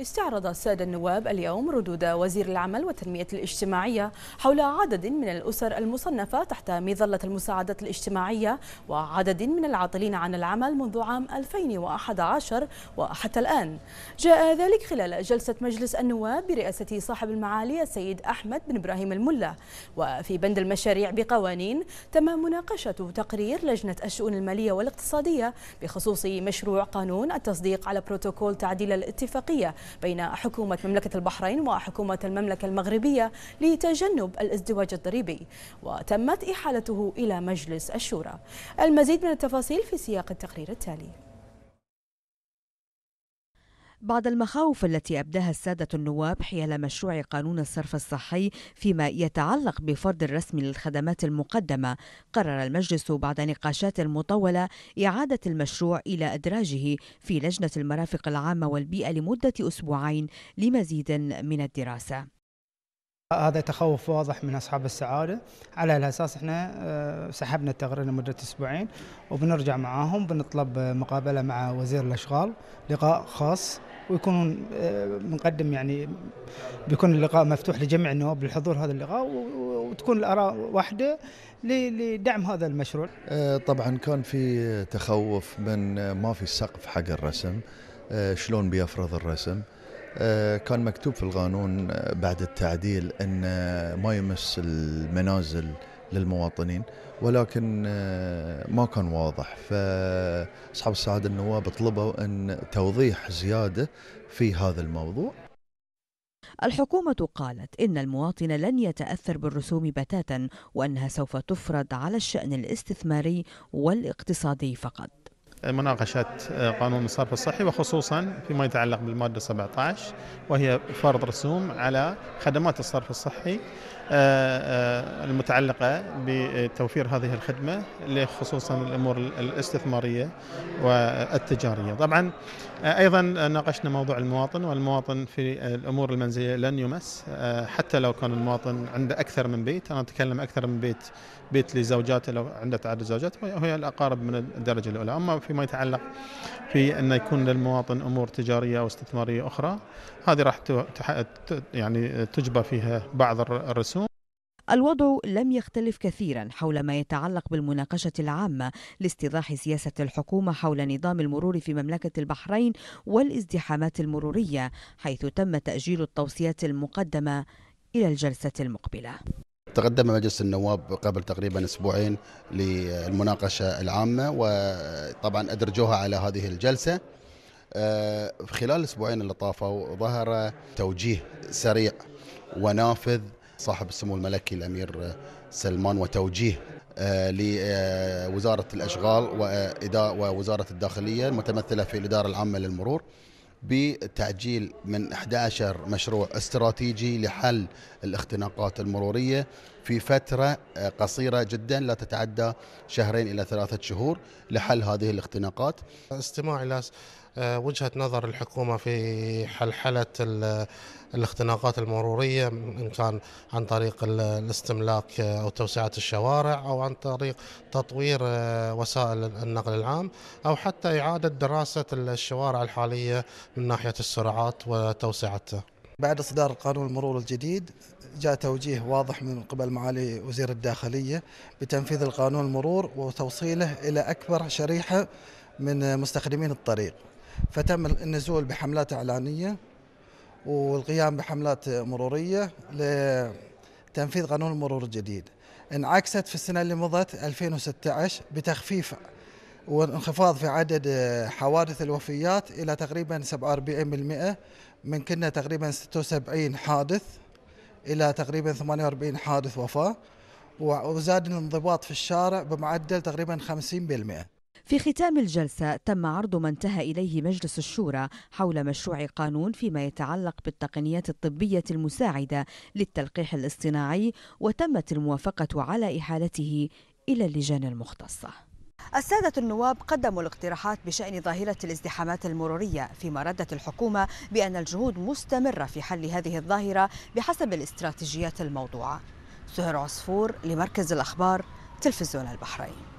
استعرض السادة النواب اليوم ردود وزير العمل والتنمية الاجتماعية حول عدد من الأسر المصنفة تحت مظلة المساعدات الاجتماعية وعدد من العاطلين عن العمل منذ عام 2011 وحتى الآن جاء ذلك خلال جلسة مجلس النواب برئاسة صاحب المعالي السيد أحمد بن إبراهيم الملا وفي بند المشاريع بقوانين تم مناقشة تقرير لجنة الشؤون المالية والاقتصادية بخصوص مشروع قانون التصديق على بروتوكول تعديل الاتفاقية بين حكومة مملكة البحرين وحكومة المملكة المغربية لتجنب الازدواج الضريبي وتمت إحالته إلى مجلس الشورى المزيد من التفاصيل في سياق التقرير التالي بعد المخاوف التي أبداها السادة النواب حيال مشروع قانون الصرف الصحي فيما يتعلق بفرض الرسم للخدمات المقدمة قرر المجلس بعد نقاشات مطولة إعادة المشروع إلى أدراجه في لجنة المرافق العامة والبيئة لمدة أسبوعين لمزيد من الدراسة هذا تخوف واضح من اصحاب السعاده على الاساس احنا آه، سحبنا التقرير لمده اسبوعين وبنرجع معاهم بنطلب مقابله مع وزير الاشغال لقاء خاص ويكون بنقدم آه، يعني بيكون اللقاء مفتوح لجميع النواب للحضور هذا اللقاء وتكون الاراء واحده لدعم هذا المشروع. آه، طبعا كان في تخوف من ما في سقف حق الرسم شلون بيفرض الرسم آه، كان مكتوب في القانون آه، بعد التعديل ان آه، ما يمس المنازل للمواطنين ولكن ما كان واضح فاصحاب السعاده النواب طلبوا ان توضيح زياده في هذا الموضوع الحكومة قالت إن المواطن لن يتأثر بالرسوم بتاتا وأنها سوف تفرض على الشأن الاستثماري والاقتصادي فقط مناقشة آه، قانون الصرف الصحي وخصوصا فيما يتعلق بالمادة 17 وهي فرض رسوم على خدمات الصرف الصحي آه، آه، المتعلقة بتوفير هذه الخدمة خصوصا الأمور الاستثمارية والتجارية طبعا آه، أيضا ناقشنا موضوع المواطن والمواطن في الأمور المنزلية لن يمس حتى لو كان المواطن عنده أكثر من بيت أنا أتكلم أكثر من بيت بيت لزوجاته لو عنده تعدد زوجات وهي الأقارب من الدرجة الأولى أما فيما يتعلق في أن يكون للمواطن أمور تجارية أو استثمارية أخرى هذه راح يعني تجبى فيها بعض الرسوم الوضع لم يختلف كثيرا حول ما يتعلق بالمناقشة العامة لاستيضاح سياسة الحكومة حول نظام المرور في مملكة البحرين والازدحامات المرورية حيث تم تأجيل التوصيات المقدمة إلى الجلسة المقبلة تقدم مجلس النواب قبل تقريبا اسبوعين للمناقشه العامه وطبعا ادرجوها على هذه الجلسه آه، خلال الاسبوعين اللي طافوا ظهر توجيه سريع ونافذ صاحب السمو الملكي الامير سلمان وتوجيه آه، لوزاره الاشغال ووزاره الداخليه المتمثله في الاداره العامه للمرور بتعجيل من 11 مشروع استراتيجي لحل الاختناقات المروريه في فترة آه، قصيرة جدا لا تتعدى شهرين إلى ثلاثة شهور لحل هذه الاختناقات استماع إلى آه، وجهة نظر الحكومة في حلحلة الاختناقات المرورية إن كان عن طريق الاستملاك آه، أو توسعة الشوارع أو عن طريق تطوير وسائل النقل العام أو حتى إعادة دراسة الشوارع الحالية من ناحية السرعات وتوسعتها بعد إصدار قانون المرور الجديد جاء توجيه واضح من قبل معالي وزير الداخلية بتنفيذ القانون المرور وتوصيله إلى أكبر شريحة من مستخدمين الطريق فتم النزول بحملات إعلانية والقيام بحملات مرورية لتنفيذ قانون المرور الجديد انعكست في السنة اللي مضت 2016 بتخفيف وانخفاض في عدد آه، حوادث الوفيات الى تقريبا 47% من كنا تقريبا 76 حادث الى تقريبا 48 حادث وفاه وزاد الانضباط في الشارع بمعدل تقريبا 50%. في ختام الجلسة تم عرض ما انتهى إليه مجلس الشورى حول مشروع قانون فيما يتعلق بالتقنيات الطبية المساعدة للتلقيح الاصطناعي وتمت الموافقة على إحالته إلى اللجان المختصة السادة النواب قدموا الاقتراحات بشأن ظاهرة الازدحامات المرورية فيما ردت الحكومة بأن الجهود مستمرة في حل هذه الظاهرة بحسب الاستراتيجيات الموضوعة سهر عصفور لمركز الأخبار تلفزيون البحرين